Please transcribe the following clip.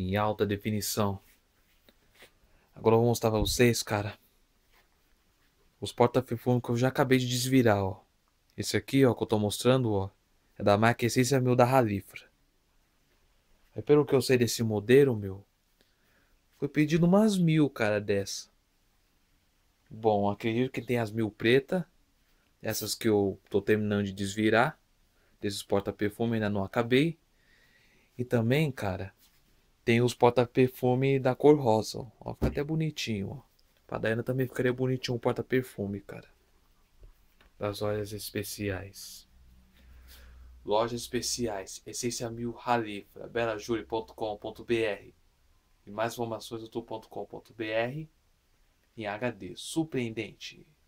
em alta definição. Agora eu vou mostrar pra vocês, cara. Os porta perfumes que eu já acabei de desvirar, ó. Esse aqui, ó, que eu tô mostrando, ó. É da marca Essência Meu da Halifra. Aí pelo que eu sei desse modelo, meu. Foi pedido umas mil, cara, dessa. Bom, acredito que tem as mil preta. Essas que eu tô terminando de desvirar. Desses porta-perfume ainda não acabei. E também, cara, tem os porta-perfume da cor rosa, ó. Fica até bonitinho, ó. Pra Dayana também ficaria bonitinho um porta-perfume, cara. Das lojas especiais. Lojas especiais. Essência Mil Halifa. belajuri.com.br E mais informações do tu.com.br em HD. Surpreendente.